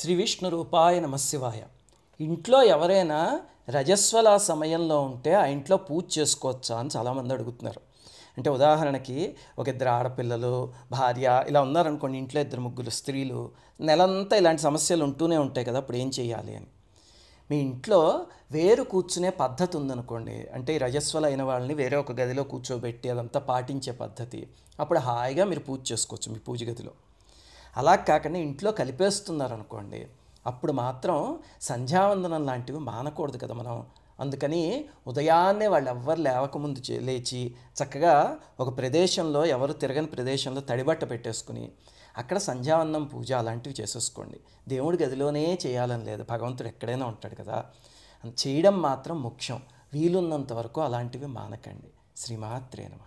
శ్రీ విష్ణు రూపాయ నమశివాయ ఇంట్లో ఎవరైనా రజస్వల సమయంలో ఉంటే ఆ ఇంట్లో పూజ చేసుకోవచ్చా అని చాలామంది అడుగుతున్నారు అంటే ఉదాహరణకి ఒక ఇద్దరు ఆడపిల్లలు భార్య ఇలా ఉన్నారనుకోండి ఇంట్లో ఇద్దరు ముగ్గురు స్త్రీలు నెలంతా ఇలాంటి సమస్యలు ఉంటూనే ఉంటాయి కదా అప్పుడు ఏం చేయాలి అని మీ ఇంట్లో వేరు కూర్చునే పద్ధతి ఉందనుకోండి అంటే రజస్వల అయిన వాళ్ళని వేరే ఒక గదిలో కూర్చోబెట్టి అదంతా పాటించే పద్ధతి అప్పుడు హాయిగా మీరు పూజ చేసుకోవచ్చు మీ పూజ గదిలో అలా కాకుండా ఇంట్లో కలిపేస్తున్నారు అనుకోండి అప్పుడు మాత్రం సంధ్యావందనం లాంటివి మానకూడదు కదా మనం అందుకని ఉదయాన్నే వాళ్ళు ఎవ్వరు లేవకముందు లేచి చక్కగా ఒక ప్రదేశంలో ఎవరు తిరగని ప్రదేశంలో తడిబట్ట పెట్టేసుకుని అక్కడ సంధ్యావందం పూజ అలాంటివి చేసేసుకోండి దేవుడి గదిలోనే చేయాలని లేదు భగవంతుడు ఎక్కడైనా ఉంటాడు కదా చేయడం మాత్రం ముఖ్యం వీలున్నంత వరకు అలాంటివి మానకండి శ్రీమాత్రేనమా